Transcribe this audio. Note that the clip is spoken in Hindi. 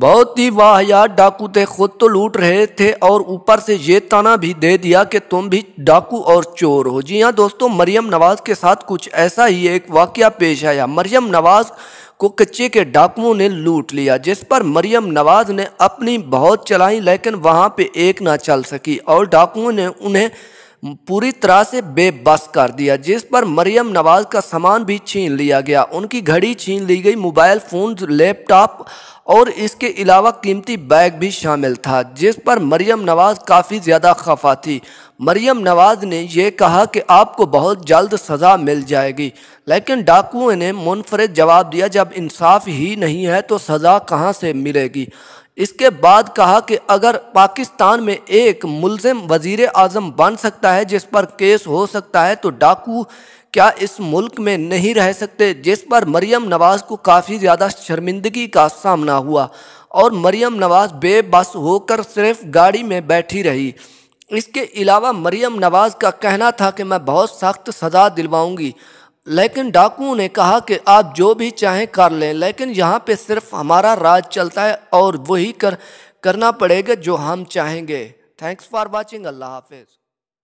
बहुत ही वाह यार डाकू थे खुद तो लूट रहे थे और ऊपर से ये ताना भी दे दिया कि तुम भी डाकू और चोर हो जी हाँ दोस्तों मरियम नवाज के साथ कुछ ऐसा ही एक वाक्य पेश आया मरियम नवाज को कच्चे के डाकुओं ने लूट लिया जिस पर मरियम नवाज ने अपनी बहुत चलाई लेकिन वहाँ पे एक ना चल सकी और डाकुओं ने उन्हें पूरी तरह से बेबस कर दिया जिस पर मरियम नवाज का सामान भी छीन लिया गया उनकी घड़ी छीन ली गई मोबाइल फ़ोन लैपटॉप और इसके अलावा कीमती बैग भी शामिल था जिस पर मरियम नवाज काफ़ी ज़्यादा खफा थी मरियम नवाज ने यह कहा कि आपको बहुत जल्द सज़ा मिल जाएगी लेकिन डाकुओं ने मुनफरद जवाब दिया जब इंसाफ ही नहीं है तो सज़ा कहाँ से मिलेगी इसके बाद कहा कि अगर पाकिस्तान में एक मुलम वजीर अज़म बन सकता है जिस पर केस हो सकता है तो डाकू क्या इस मुल्क में नहीं रह सकते जिस पर मरियम नवाज़ को काफ़ी ज़्यादा शर्मिंदगी का सामना हुआ और मरियम नवाज़ बेबस होकर सिर्फ गाड़ी में बैठी रही इसके अलावा मरियम नवाज़ का कहना था कि मैं बहुत सख्त सज़ा दिलवाऊंगी लेकिन डाकुओं ने कहा कि आप जो भी चाहें कर लें लेकिन यहाँ पे सिर्फ हमारा राज चलता है और वही कर करना पड़ेगा जो हम चाहेंगे थैंक्स फॉर वाचिंग अल्लाह हाफिज़